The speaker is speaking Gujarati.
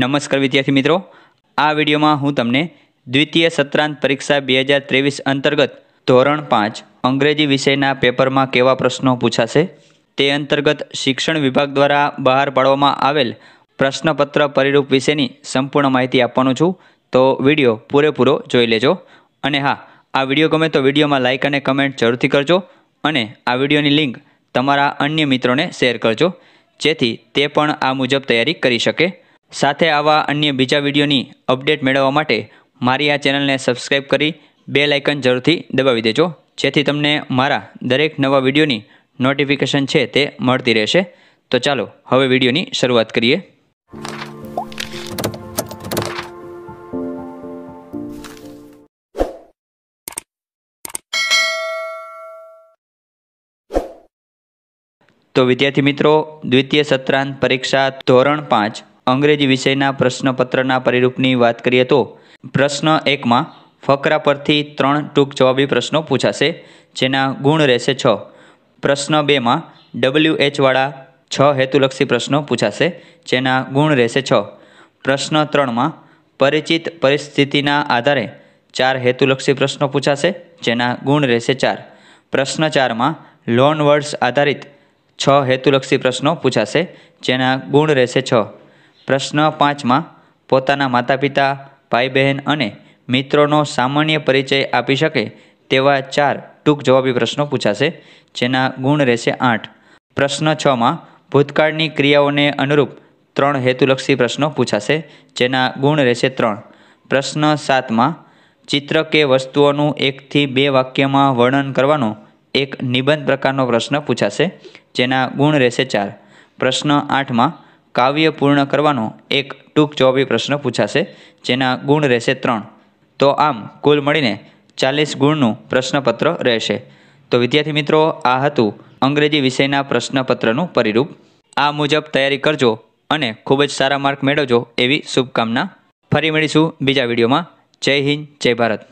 નમસ્કાર વિદ્યાર્થી મિત્રો આ વિડીયોમાં હું તમને દ્વિતીય સત્રાંત પરીક્ષા બે હજાર ત્રેવીસ અંતર્ગત ધોરણ પાંચ અંગ્રેજી વિષયના પેપરમાં કેવા પ્રશ્નો પૂછાશે તે અંતર્ગત શિક્ષણ વિભાગ દ્વારા બહાર પાડવામાં આવેલ પ્રશ્નપત્ર પરિરૂપ વિશેની સંપૂર્ણ માહિતી આપવાનું છું તો વિડીયો પૂરેપૂરો જોઈ લેજો અને હા આ વિડીયો ગમે તો વિડીયોમાં લાઇક અને કમેન્ટ જરૂરથી કરજો અને આ વિડીયોની લિંક તમારા અન્ય મિત્રોને શેર કરજો જેથી તે પણ આ મુજબ તૈયારી કરી શકે સાથે આવા અન્ય બીજા વિડીયોની અપડેટ મેળવવા માટે મારી આ ચેનલને સબસ્ક્રાઈબ કરી બે લાઇકન જરૂરથી દબાવી દેજો જેથી તમને મારા દરેક નવા વિડીયોની નોટિફિકેશન છે તે મળતી રહેશે તો ચાલો હવે વિડીયોની શરૂઆત કરીએ તો વિદ્યાર્થી મિત્રો દ્વિતીય સત્રાંત પરીક્ષા ધોરણ પાંચ અંગ્રેજી વિષયના પ્રશ્નપત્રના પરિરૂપની વાત કરીએ તો પ્રશ્ન એકમાં ફકરા પરથી ત્રણ ટૂંક જવાબી પ્રશ્નો પૂછાશે જેના ગુણ રહેશે છ પ્રશ્ન બેમાં ડબલ્યુ એચવાળા છ હેતુલક્ષી પ્રશ્નો પૂછાશે જેના ગુણ રહેશે છ પ્રશ્ન ત્રણમાં પરિચિત પરિસ્થિતિના આધારે ચાર હેતુલક્ષી પ્રશ્નો પૂછાશે જેના ગુણ રહેશે ચાર પ્રશ્ન ચારમાં લોન વર્ડ્સ આધારિત છ હેતુલક્ષી પ્રશ્નો પૂછાશે જેના ગુણ રહેશે છ પ્રશ્ન પાંચમાં પોતાના માતા પિતા ભાઈ બહેન અને મિત્રોનો સામાન્ય પરિચય આપી શકે તેવા ચાર ટૂંક જવાબી પ્રશ્નો પૂછાશે જેના ગુણ રહેશે આઠ પ્રશ્ન છમાં ભૂતકાળની ક્રિયાઓને અનુરૂપ ત્રણ હેતુલક્ષી પ્રશ્નો પૂછાશે જેના ગુણ રહેશે ત્રણ પ્રશ્ન સાતમાં ચિત્ર કે વસ્તુઓનું એકથી બે વાક્યમાં વર્ણન કરવાનો એક નિબંધ પ્રકારનો પ્રશ્ન પૂછાશે જેના ગુણ રહેશે ચાર પ્રશ્ન આઠમાં કાવ્ય પૂર્ણ કરવાનો એક ટૂંક જવાબી પ્રશ્ન પૂછાશે જેના ગુણ રહેશે ત્રણ તો આમ કુલ મળીને ચાલીસ ગુણનું પ્રશ્નપત્ર રહેશે તો વિદ્યાર્થી મિત્રો આ હતું અંગ્રેજી વિષયના પ્રશ્નપત્રનું પરિરૂપ આ મુજબ તૈયારી કરજો અને ખૂબ જ સારા માર્ક મેળવજો એવી શુભકામના ફરી મળીશું બીજા વિડીયોમાં જય હિન્દ જય ભારત